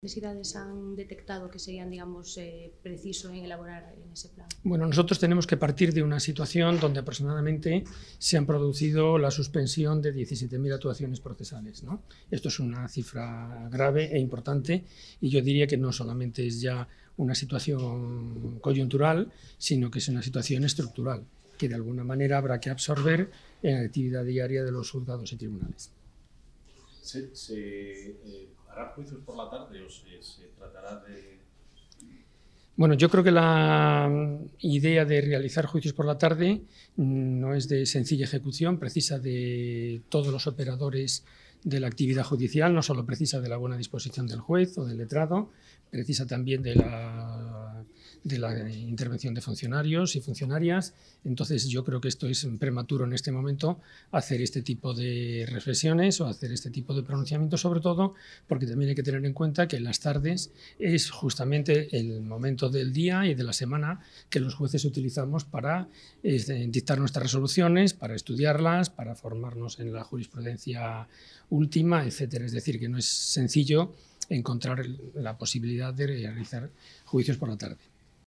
necesidades han detectado que serían, digamos, eh, preciso en elaborar en ese plan? Bueno, nosotros tenemos que partir de una situación donde aproximadamente se han producido la suspensión de 17.000 actuaciones procesales. Esto es una cifra grave e importante y yo diría que no solamente es ya una situación coyuntural, sino que es una situación estructural que de alguna manera habrá que absorber en la actividad diaria de los juzgados y tribunales. ¿Se, eh, hará juicios por la tarde o se tratará de...? Bueno, yo creo que la mm, idea de realizar juicios por la tarde mm, no es de sencilla ejecución, precisa de todos los operadores de la actividad judicial, no solo precisa de la buena disposición del juez o del letrado, precisa también de la de la intervención de funcionarios y funcionarias. Entonces yo creo que esto es prematuro en este momento hacer este tipo de reflexiones o hacer este tipo de pronunciamientos, sobre todo porque también hay que tener en cuenta que las tardes es justamente el momento del día y de la semana que los jueces utilizamos para eh, dictar nuestras resoluciones, para estudiarlas, para formarnos en la jurisprudencia última, etcétera. Es decir, que no es sencillo encontrar la posibilidad de realizar juicios por la tarde.